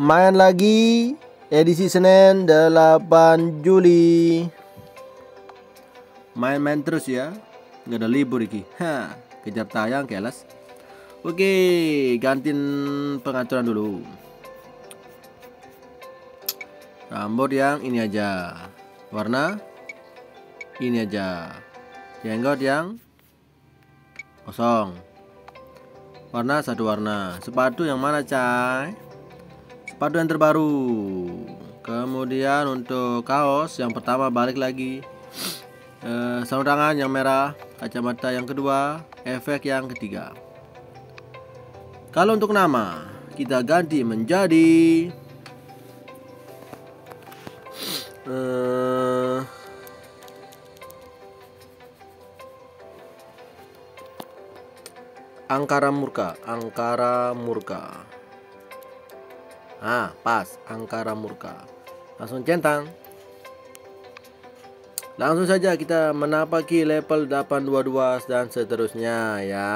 Main lagi edisi Senin 8 Juli Main-main terus ya Nggak ada libur iki ha, Kejar tayang kelas Oke ganti pengaturan dulu Rambut yang ini aja Warna Ini aja Jenggot yang Kosong Warna satu warna Sepatu yang mana cai? paduan terbaru kemudian untuk kaos yang pertama balik lagi eh, sarung yang merah kacamata yang kedua efek yang ketiga kalau untuk nama kita ganti menjadi eh, Angkara Murka, Angkara Murka. Ah, pas. Angkara murka. Langsung centang. Langsung saja kita menapaki level 822 dan seterusnya ya.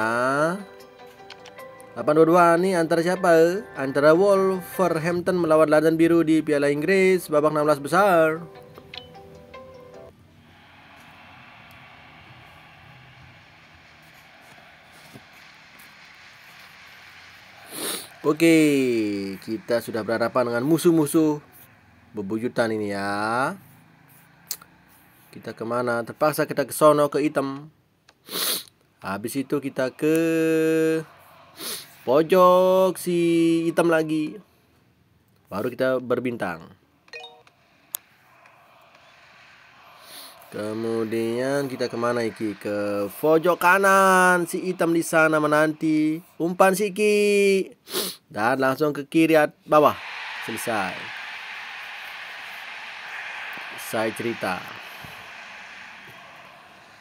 822 ini antara siapa? Antara Wolverhampton melawan London Biru di Piala Inggris babak 16 besar. Oke, kita sudah berhadapan dengan musuh-musuh bebuyutan ini ya. Kita kemana? Terpaksa kita ke sono ke item. Habis itu kita ke pojok si hitam lagi. Baru kita berbintang. Kemudian kita kemana Iki? Ke pojok kanan. Si hitam di sana menanti. Umpan si Iki. Dan langsung ke kiri bawah. Selesai. Selesai cerita.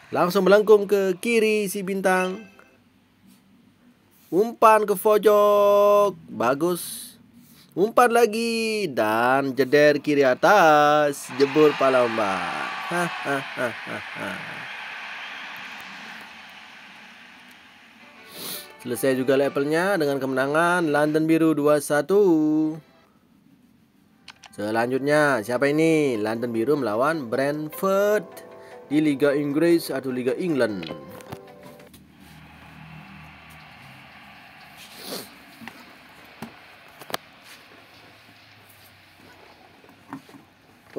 Langsung melengkung ke kiri si bintang. Umpan ke pojok. Bagus. Umpan lagi dan jeder kiri atas, jebur pala Palamba. Selesai juga levelnya dengan kemenangan London Biru 21 Selanjutnya, siapa ini? London Biru melawan Brentford di Liga Inggris atau Liga England.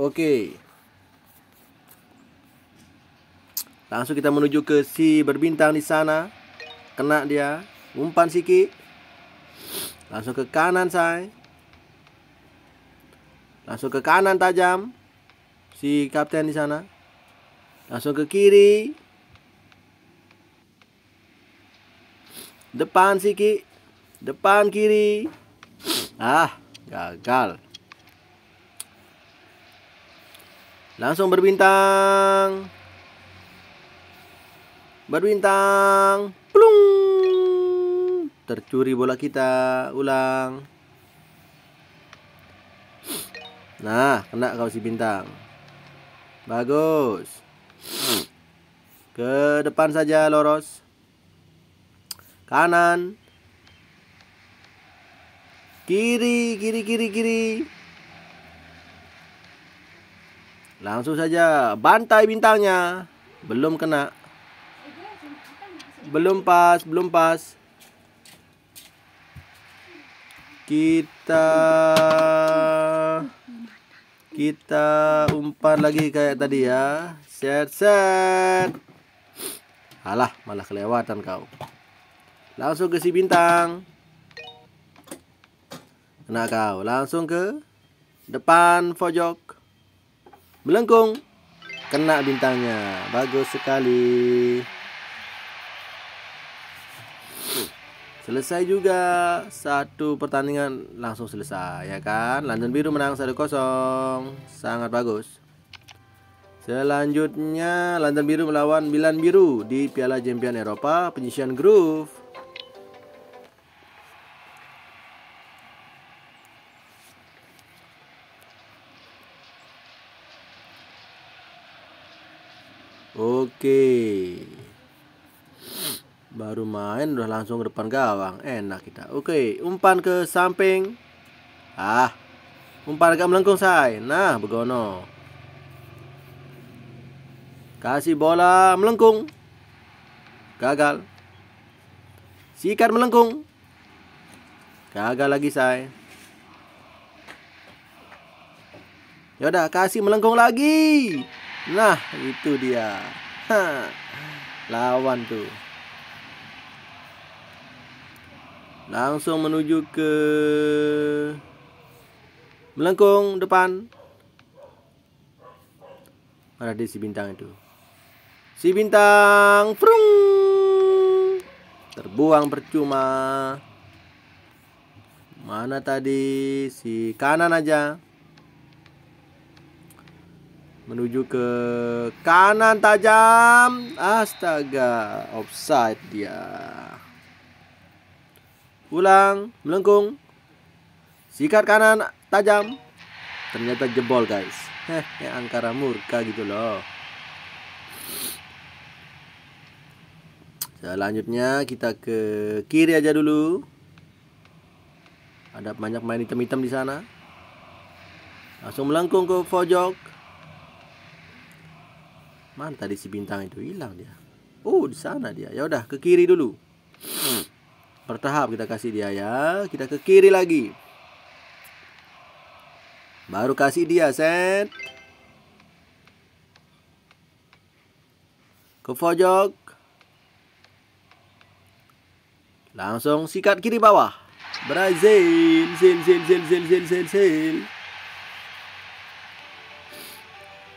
Oke. Langsung kita menuju ke si berbintang di sana. Kena dia. Umpan Siki. Langsung ke kanan, saya, Langsung ke kanan tajam. Si kapten di sana. Langsung ke kiri. Depan Siki. Depan kiri. Ah, gagal. Langsung berbintang. Berbintang. Plung. Tercuri bola kita. Ulang. Nah, kena kau si bintang. Bagus. Ke depan saja loros. Kanan. Kiri, kiri, kiri, kiri. Langsung saja bantai bintangnya. Belum kena. Belum pas, belum pas. Kita kita umpan lagi kayak tadi ya. Set set. Alah, malah kelewatan kau. Langsung ke si bintang. Kena kau. Langsung ke depan pojok. Melengkung kena bintangnya. Bagus sekali. Hmm. Selesai juga satu pertandingan langsung selesai ya kan. London Biru menang 1-0. Sangat bagus. Selanjutnya London Biru melawan Milan Biru di Piala Champion Eropa penyisian groove. Oke. Baru main udah langsung ke depan gawang. Enak kita. Oke, umpan ke samping. Ah. Umpan agak melengkung, say. Nah, begono. Kasih bola melengkung. Gagal. Sikat melengkung. Gagal lagi, say. Yaudah, kasih melengkung lagi. Nah, itu dia. Ha, lawan tuh. Langsung menuju ke melengkung depan. Ada di si bintang itu. Si bintang, frung Terbuang percuma. Mana tadi si kanan aja menuju ke kanan tajam. Astaga, offside dia. Pulang, melengkung. Sikat kanan tajam. Ternyata jebol, guys. Heh, Angkara murka gitu loh. Selanjutnya kita ke kiri aja dulu. Ada banyak main hitam-hitam di sana. Langsung melengkung ke pojok. Mana tadi si bintang itu hilang dia? Oh, di sana dia. Ya udah, ke kiri dulu. Bertahap kita kasih dia ya. Kita ke kiri lagi. Baru kasih dia, set. Ke pojok. Langsung sikat kiri bawah. Brazil, zil, zil, zil, zil, zil, zil, zil.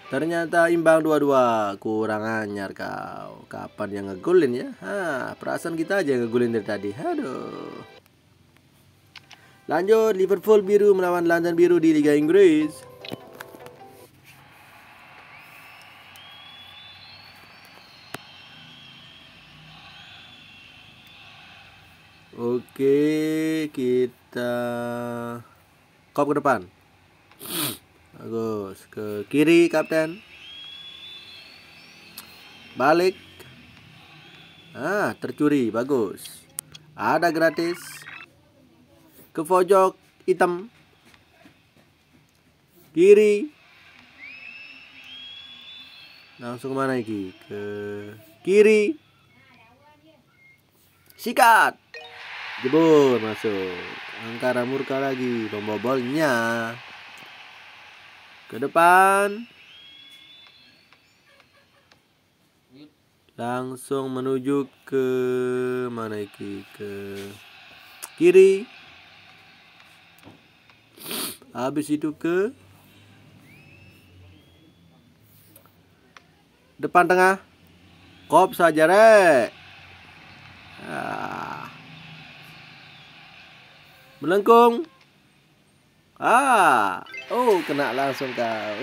Ternyata imbang dua-dua Kurang anyar kau Kapan yang ngegulin ya ha, Perasaan kita aja yang ngegulin dari tadi Aduh Lanjut Liverpool biru melawan London biru di Liga Inggris Oke kita Kop ke depan Bagus. Ke kiri kapten. Balik. Ah, tercuri. Bagus. Ada gratis. Ke pojok hitam. Kiri. Langsung mana lagi Ke kiri. Sikat. jebur masuk. Angkara murka lagi pembobolnya ke depan langsung menuju ke mana iki ke kiri habis itu ke depan tengah kop saja rek ah. melengkung ah Oh, kena langsung kau.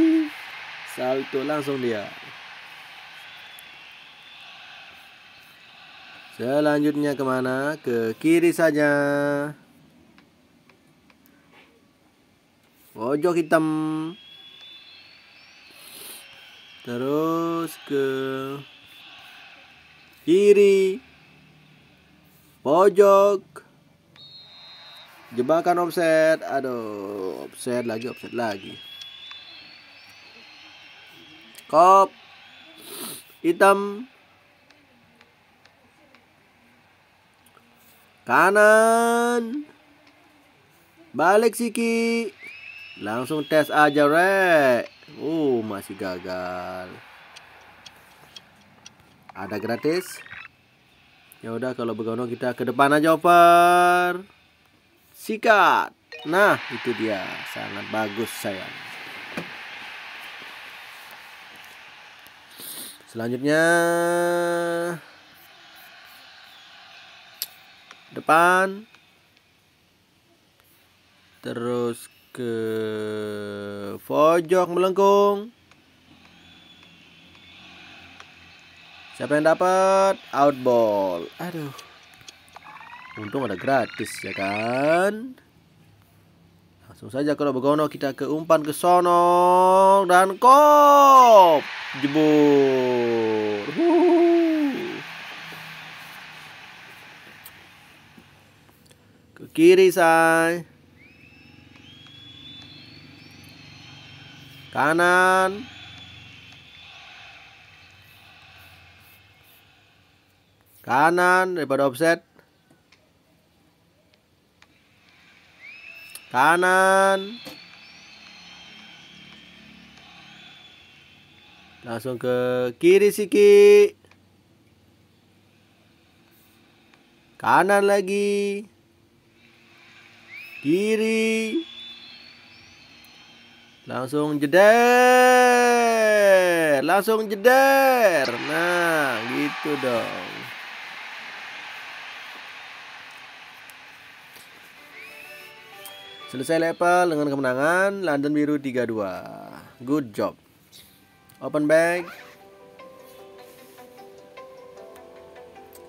Salto langsung dia. Selanjutnya kemana? Ke kiri saja. Pojok hitam. Terus ke kiri. Pojok jebakan offset aduh offset lagi offset lagi kop hitam kanan balik Siki langsung tes aja rek uh masih gagal ada gratis ya udah kalau begono kita ke depan aja over sikat. Nah, itu dia. Sangat bagus, sayang. Selanjutnya depan terus ke pojok melengkung. Siapa yang dapat? Outball. Aduh. Untung ada gratis ya kan. Langsung saja kalau begono kita ke umpan ke sono dan kop jebur. Ke kiri say. Kanan. Kanan daripada offset. kanan langsung ke kiri siki kanan lagi kiri langsung jeder langsung jeder nah gitu dong Selesai level dengan kemenangan London Biru 3-2. Good job. Open bag.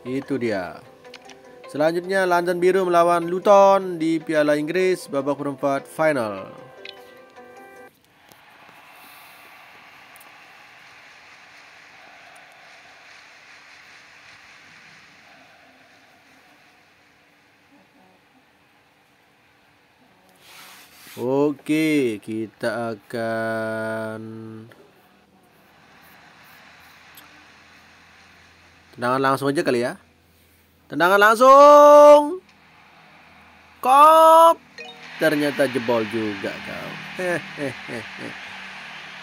Itu dia. Selanjutnya London Biru melawan Luton di Piala Inggris babak perempat final. Oke, kita akan tendangan langsung aja kali ya. Tendangan langsung. Kop. Ternyata jebol juga kau. Hehehe.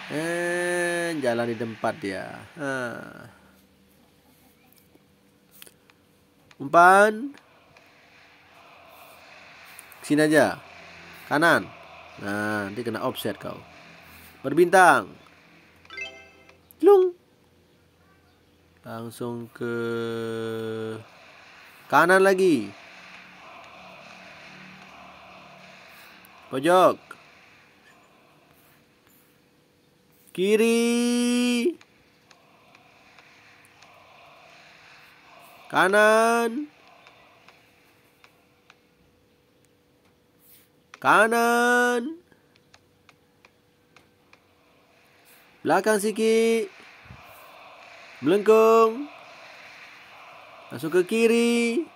Eh, jalan di tempat ya. Umpan. Sini aja. Kanan. Nah, nanti kena offset kau. Berbintang. Lung. Langsung ke kanan lagi. Pojok. Kiri. Kanan. Kanan. Belakang sikit. Melengkung. Masuk ke kiri.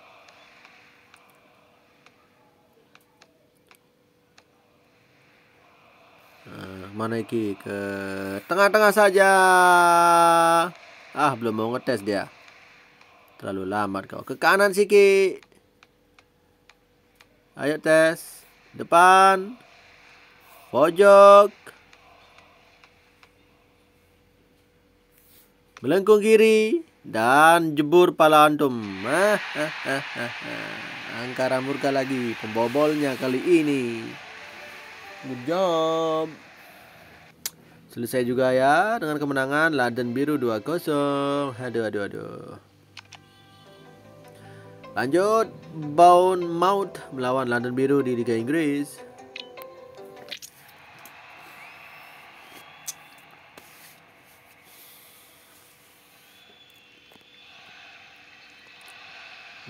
Ah, mana iki? Ke tengah-tengah saja. Ah, belum mau ngetes dia. Terlalu lambat kau. Ke kanan sikit. Ayo tes depan, pojok, melengkung kiri, dan jebur pala antum. Eh, eh, eh, Angkara murka lagi pembobolnya kali ini. Good job. Selesai juga ya dengan kemenangan Laden Biru 2-0. Aduh aduh aduh. Lanjut, Bournemouth melawan London Biru di Liga Inggris.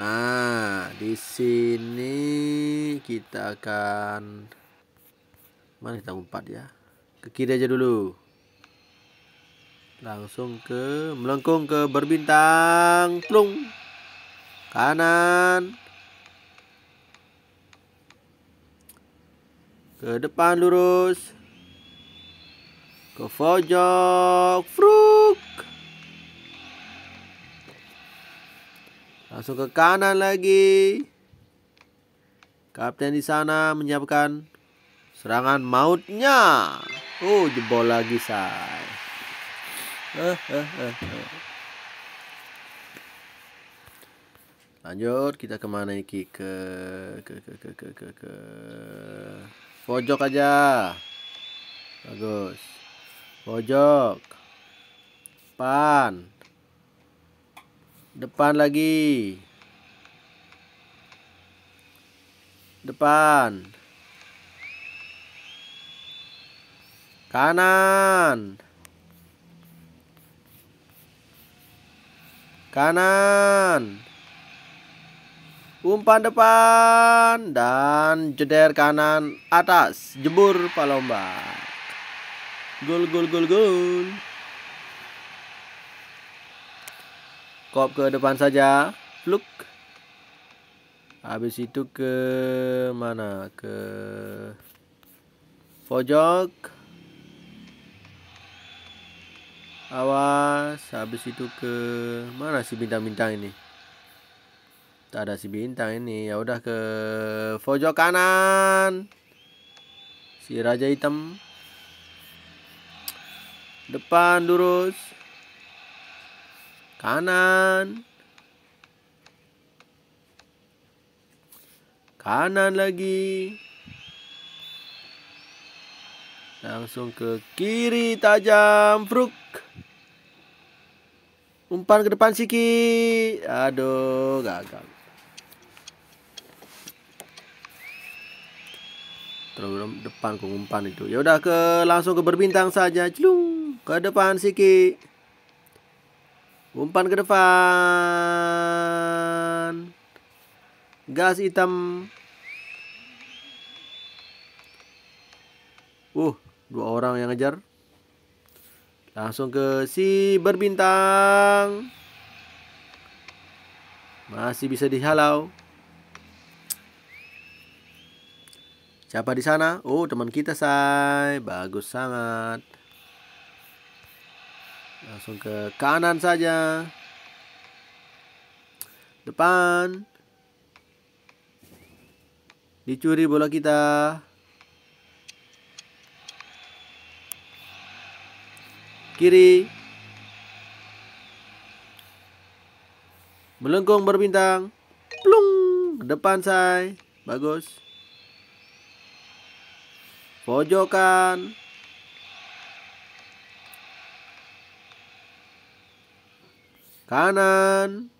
Nah, di sini kita akan mana kita empat ya? Ke kiri aja dulu. Langsung ke melengkung ke berbintang, plung kanan ke depan lurus ke pojok fruk langsung ke kanan lagi kapten di sana menyiapkan serangan mautnya oh jebol lagi say eh, eh, eh. eh. lanjut kita kemana iki ke ke ke ke ke ke, ke. pojok aja bagus pojok depan depan lagi depan kanan kanan umpan depan dan jeder kanan atas jebur Palomba gol gol gol gol kop ke depan saja look habis itu ke mana ke pojok awas habis itu ke mana si bintang-bintang ini Tak ada si bintang ini ya udah ke pojok kanan si raja hitam depan lurus kanan kanan lagi langsung ke kiri tajam fruk umpan ke depan Siki aduh gagal terlalu depan kumpan itu ya udah ke langsung ke berbintang saja celung ke depan Siki umpan ke depan gas hitam uh dua orang yang ngejar langsung ke si berbintang masih bisa dihalau Siapa di sana? Oh, teman kita, say. Bagus sangat. Langsung ke kanan saja. Depan. Dicuri bola kita. Kiri. Melengkung berbintang. Plung. Depan, say. Bagus pojokan, kanan.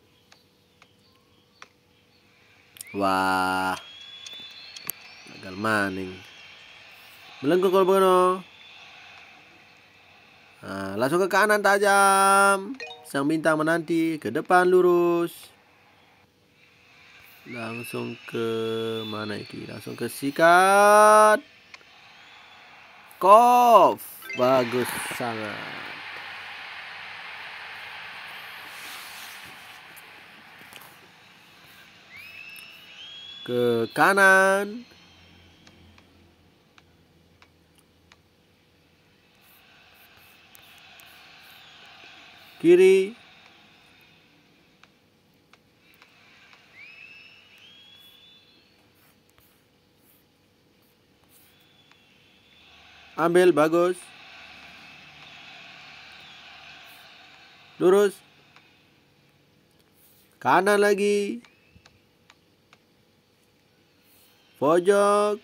Wah, gagal maning. Melengkung kalau kolbono Nah, langsung ke kanan tajam. Sang bintang menanti ke depan lurus. Langsung ke mana ini? Langsung ke sikat kov Bagus sangat. Ke kanan. Kiri. ambil bagus lurus kanan lagi pojok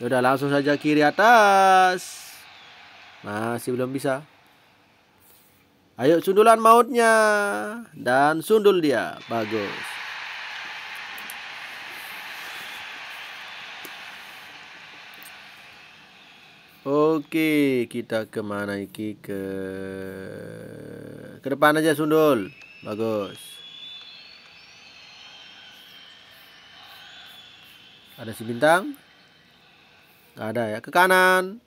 sudah langsung saja kiri atas masih belum bisa ayo sundulan mautnya dan sundul dia bagus Oke, kita kemana iki ke ke depan aja Sundul. Bagus. Ada si bintang? Gak ada ya. Ke kanan.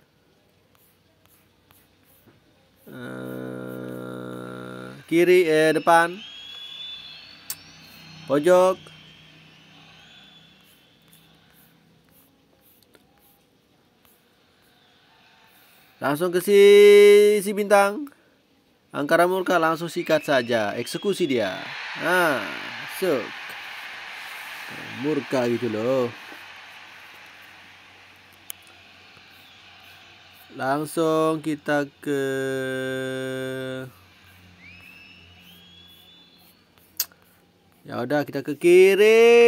Eh, kiri eh depan. Pojok. Langsung ke si, si bintang. Angkara murka langsung sikat saja. Eksekusi dia. Nah, suk Murka gitu loh. Langsung kita ke Ya udah kita ke kiri.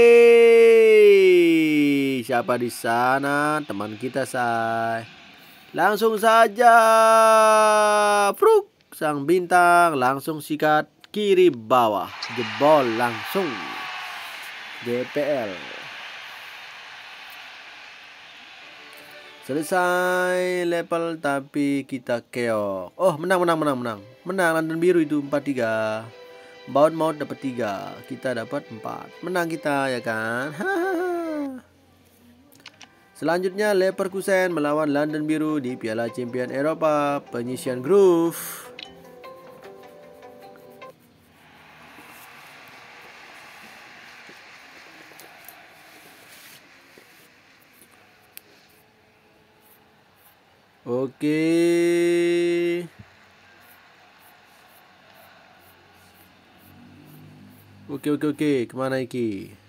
Siapa di sana? Teman kita, say. Langsung saja. Fruk. Sang bintang langsung sikat kiri bawah. Jebol langsung. DPL. Selesai level tapi kita keok. Oh, menang menang menang menang. Menang London biru itu 43. Bound mode dapat 3, kita dapat 4. Menang kita ya kan. Selanjutnya Leverkusen melawan London Biru di Piala Champion Eropa penyisian grup. Oke. Oke oke oke, kemana iki?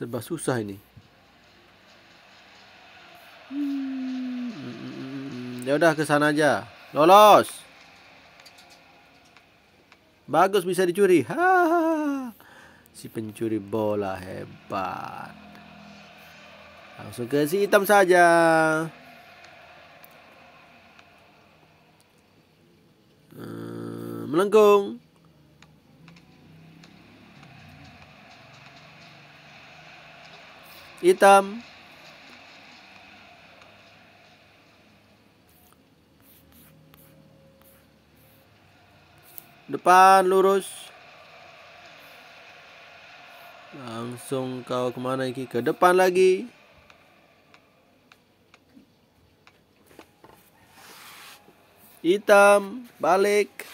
serba susah ini hmm, ya udah ke sana aja lolos bagus bisa dicuri ha si pencuri bola hebat langsung ke si hitam saja hmm, melengkung hitam depan lurus langsung kau kemana iki ke depan lagi hitam balik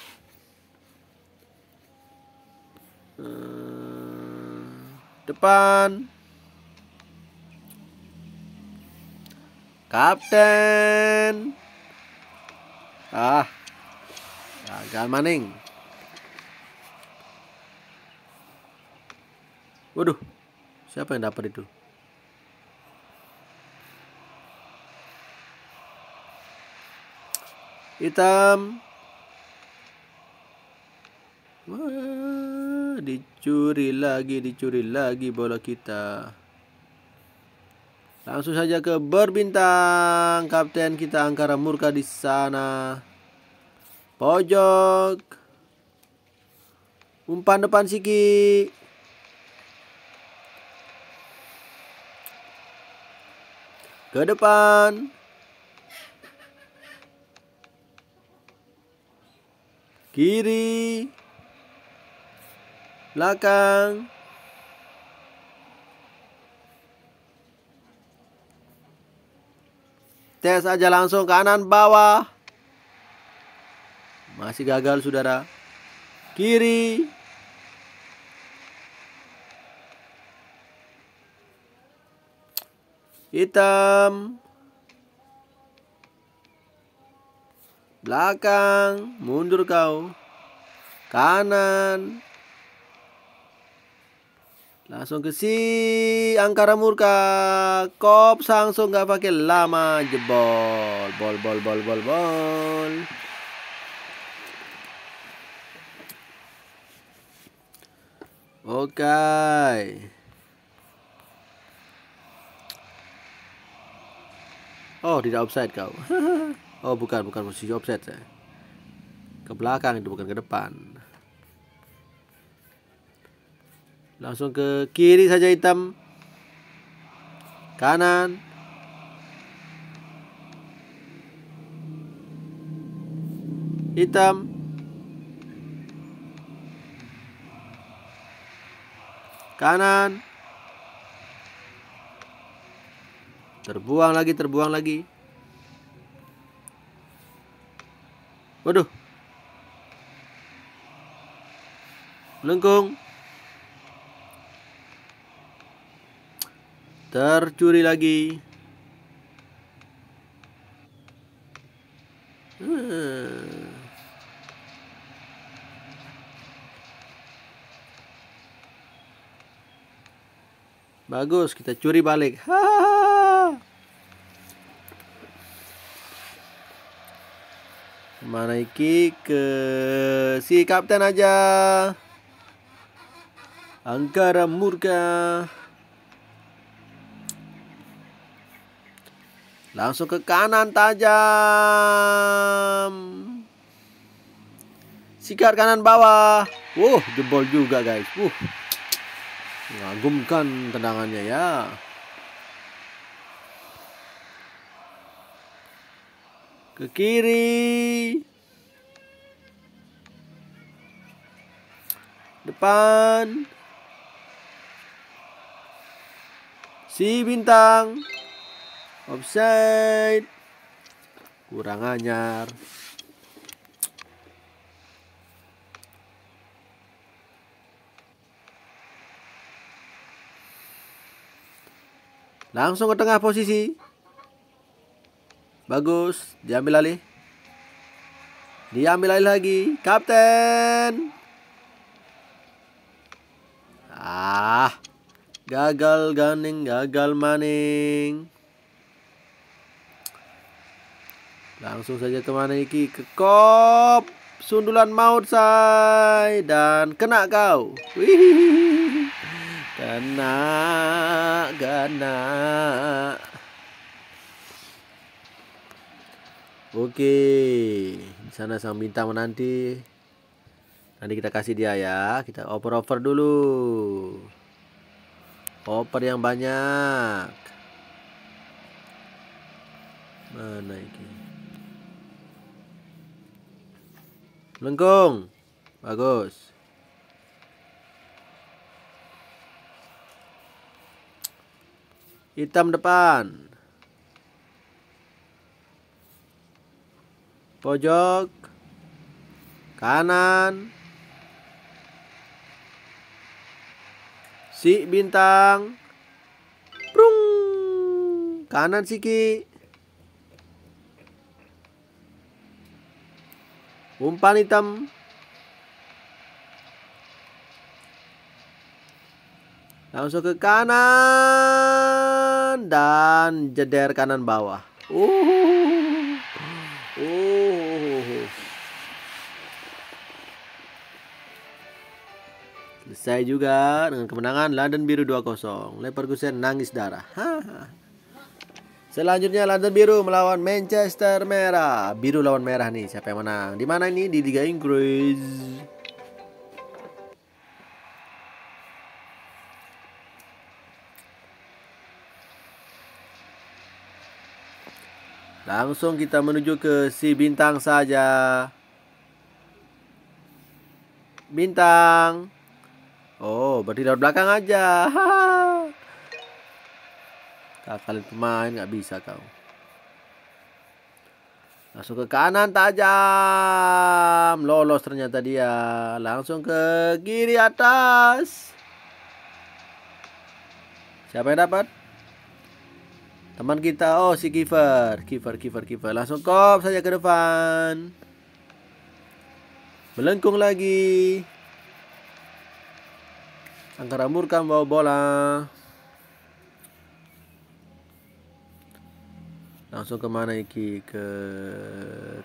eh, depan Kapten. Ah. Gagal maning. Waduh. Siapa yang dapat itu? Hitam. Wah, dicuri lagi, dicuri lagi bola kita. Langsung saja ke berbintang. Kapten kita Angkara Murka di sana. Pojok. Umpan depan Siki. Ke depan. Kiri. Belakang. Tes aja langsung kanan bawah. Masih gagal saudara. Kiri. Hitam. Belakang. Mundur kau. Kanan. Langsung ke si Angkara Murka. Kop langsung gak pakai lama jebol. Bol bol bol bol bol. Oke. Oh, tidak offside kau. oh, bukan, bukan posisi offside saya. Ke belakang itu bukan ke depan. langsung ke kiri saja hitam kanan hitam kanan terbuang lagi terbuang lagi waduh lengkung tercuri lagi hmm. bagus kita curi balik Mana iki ke si kapten aja Angkara murka Langsung ke kanan tajam. Sikat kanan bawah. Wuh, jebol juga guys. Wuh. Mengagumkan tendangannya ya. Ke kiri. Depan. Si bintang offside kurang anyar langsung ke tengah posisi bagus diambil alih diambil alih lagi kapten ah gagal ganing gagal maning Langsung saja kemana Iki ke kop sundulan maut say dan kena kau. Wih. Kena, kena. Oke, di sana sang bintang menanti. Nanti kita kasih dia ya. Kita over over dulu. over yang banyak. Mana ini? Lengkung. Bagus. Hitam depan. Pojok. Kanan. Si bintang. Prung. Kanan siki. Umpan hitam. Langsung ke kanan dan jeder kanan bawah. Uh. Uh. Selesai juga dengan kemenangan London Biru 2-0. Leverkusen nangis darah. Selanjutnya London biru melawan Manchester merah. Biru lawan merah nih, siapa yang menang? Di mana ini? Di Liga Inggris. Langsung kita menuju ke si bintang saja. Bintang. Oh, berarti dari belakang aja. Haha. kakalin pemain nggak bisa kau. Langsung ke kanan tajam. Lolos ternyata dia. Langsung ke kiri atas. Siapa yang dapat? Teman kita. Oh si Kiver, Kiver, Kiver, Kiefer. Langsung kop saja ke depan. Melengkung lagi. Angkara Murka membawa bola. Langsung kemana iki? Ke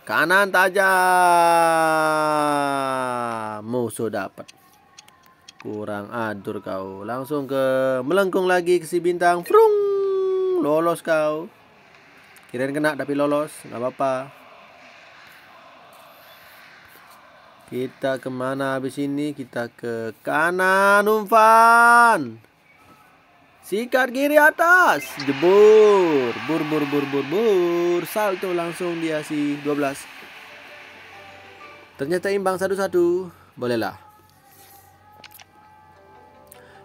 kanan tajam. Musuh dapat. Kurang adur kau. Langsung ke melengkung lagi ke si bintang. Frung. Lolos kau. Kirain kena tapi lolos. nggak apa-apa. Kita kemana habis ini? Kita ke kanan umpan. Sikat kiri atas. Jebur. Bur bur bur bur bur. Salto langsung dia si 12. Ternyata imbang satu-satu. Bolehlah.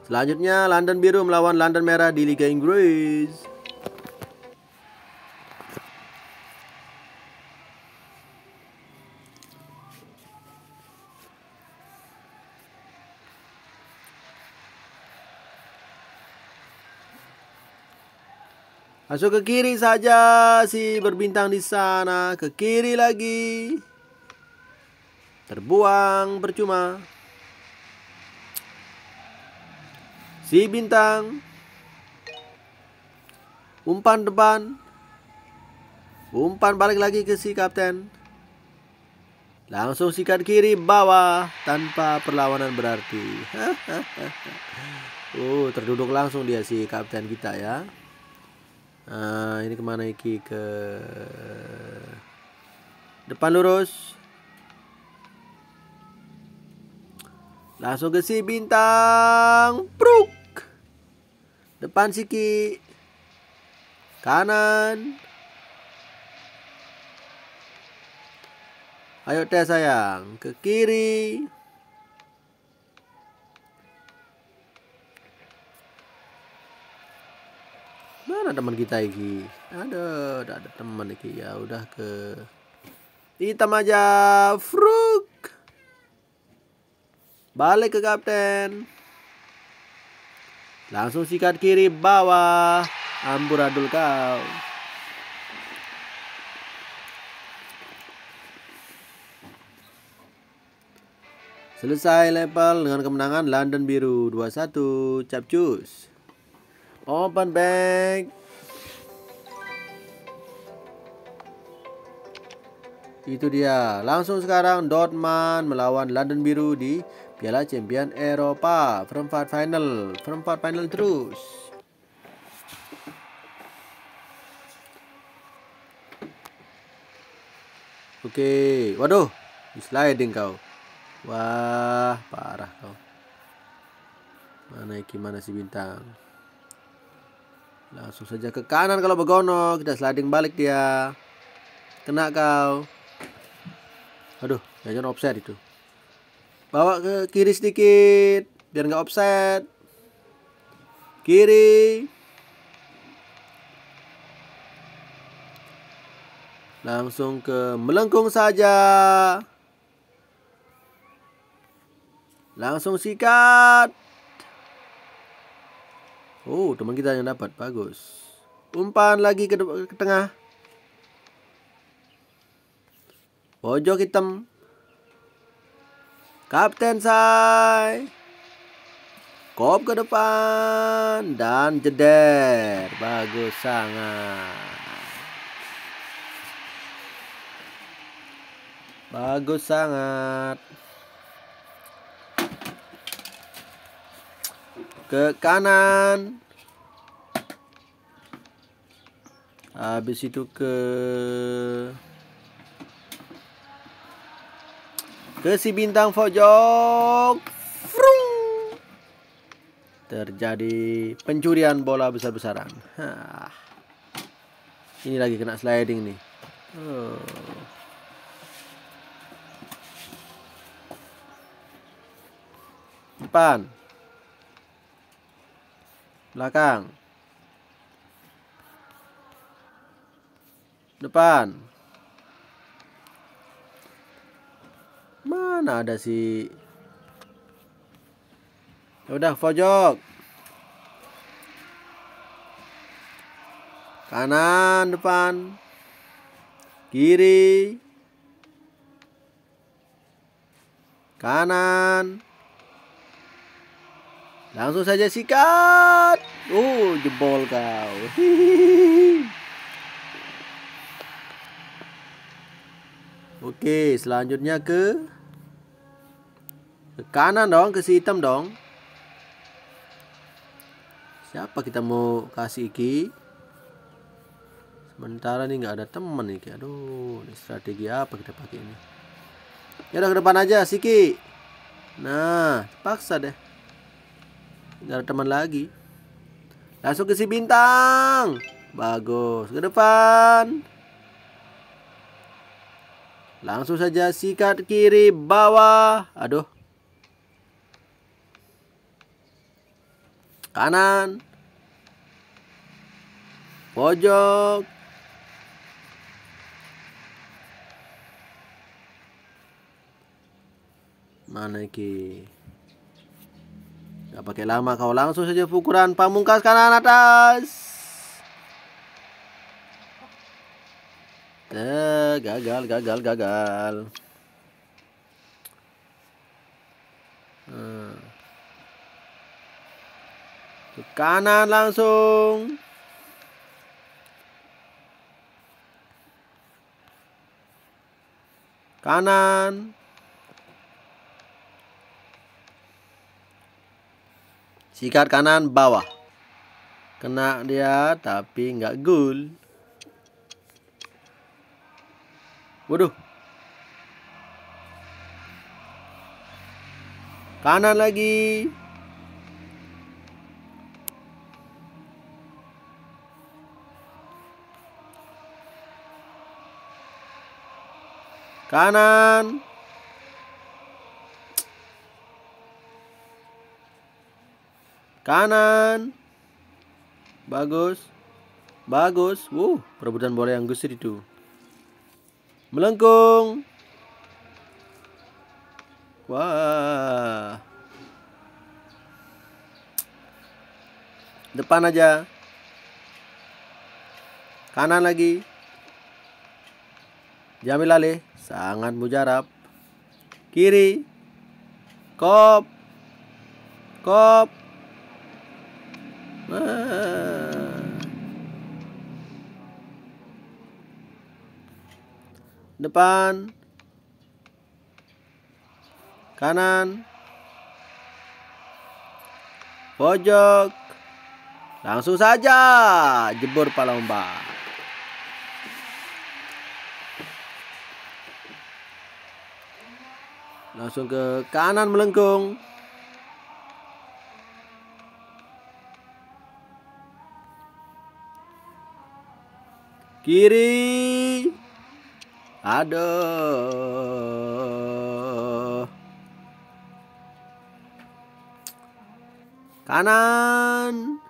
Selanjutnya London Biru melawan London Merah di Liga Inggris. Masuk ke kiri saja si berbintang di sana. Ke kiri lagi. Terbuang percuma. Si bintang. Umpan depan. Umpan balik lagi ke si kapten. Langsung sikat kiri bawah tanpa perlawanan berarti. oh, terduduk langsung dia si kapten kita ya uh, ini kemana iki ke depan lurus langsung ke si bintang pruk depan siki kanan ayo tes sayang ke kiri mana teman kita iki ada tidak ada teman iki ya udah ke hitam aja fruk balik ke kapten langsung sikat kiri bawah amburadul kau Selesai level dengan kemenangan London Biru 21 Capcus. Open bag. Itu dia. Langsung sekarang Dortmund melawan London Biru di Piala Champion Eropa perempat final. Perempat final terus. Oke, waduh, sliding kau. Wah, parah kau. Mana gimana mana si bintang? Langsung saja ke kanan kalau begono. Kita sliding balik dia. Kena kau. Aduh, jangan offset itu. Bawa ke kiri sedikit. Biar nggak offset. Kiri. Langsung ke melengkung saja. Langsung sikat. Oh, teman kita yang dapat. Bagus. Umpan lagi ke, ke tengah. Pojok hitam. Kapten Sai. Kop ke depan. Dan jeder. Bagus sangat. Bagus sangat. ke kanan habis itu ke ke si bintang pojok terjadi pencurian bola besar-besaran ini lagi kena sliding nih oh. depan belakang depan mana ada si ya udah pojok kanan depan kiri kanan Langsung saja sikat. Oh, jebol kau. Oke, selanjutnya ke ke kanan dong, ke si hitam dong. Siapa kita mau kasih iki? Sementara nih nggak ada temen nih, aduh, ini strategi apa kita pakai ini? Ya udah ke depan aja, Siki. Nah, paksa deh. Gak ada teman lagi Langsung ke si bintang Bagus Ke depan Langsung saja sikat kiri bawah Aduh Kanan Pojok Mana ki? Gak pakai lama kau langsung saja pukulan pamungkas kanan atas. Eh, gagal, gagal, gagal. Hmm. Ke kanan langsung. Kanan. Sikat kanan bawah. Kena dia tapi nggak gol. Waduh. Kanan lagi. Kanan. Kanan. Bagus. Bagus. Wuh, perebutan bola yang gusir itu. Melengkung. Wah. Depan aja. Kanan lagi. Jamil Ali sangat mujarab. Kiri. Kop. Kop. depan kanan pojok langsung saja jebur palomba langsung ke kanan melengkung kiri ada Kanan.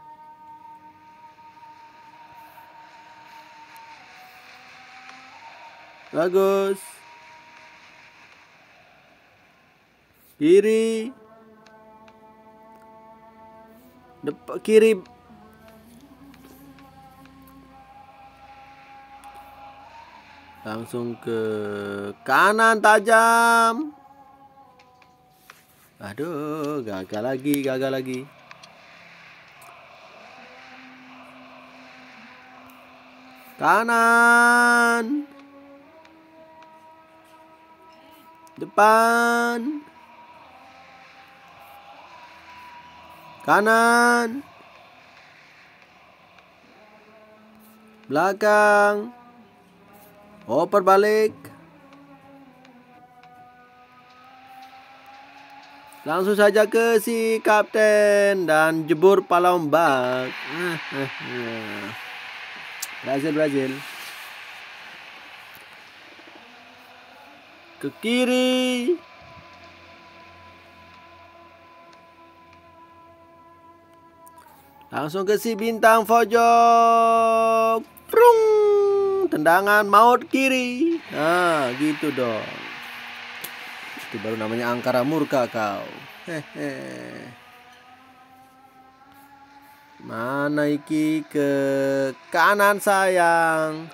Bagus. Kiri. Dep kiri langsung ke kanan tajam aduh gagal lagi gagal lagi kanan depan kanan belakang Oper balik. Langsung saja ke si kapten dan jebur pala ombak. Brazil Brazil. Ke kiri. Langsung ke si bintang pojok. Prung tendangan maut kiri. Nah, gitu dong. Itu baru namanya angkara murka kau. Hehe. Mana iki ke kanan sayang.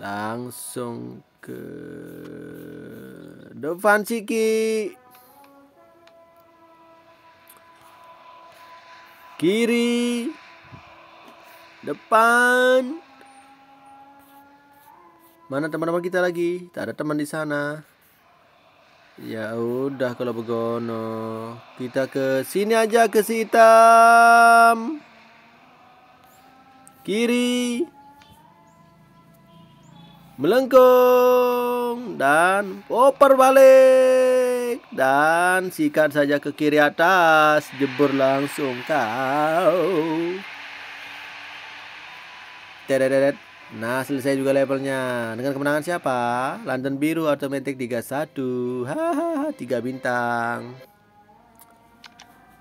Langsung ke depan Siki. Kiri depan. Mana teman-teman kita lagi? Tak ada teman di sana. Ya udah kalau begono. Kita ke sini aja ke si hitam. Kiri. Melengkung dan oper balik dan sikat saja ke kiri atas jebur langsung kau. Teredet. Nah, selesai juga levelnya. Dengan kemenangan siapa? London Biru Automatic 31. Hahaha, 3 bintang.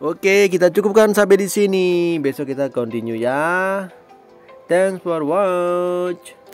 Oke, kita cukupkan sampai di sini. Besok kita continue ya. Thanks for watch.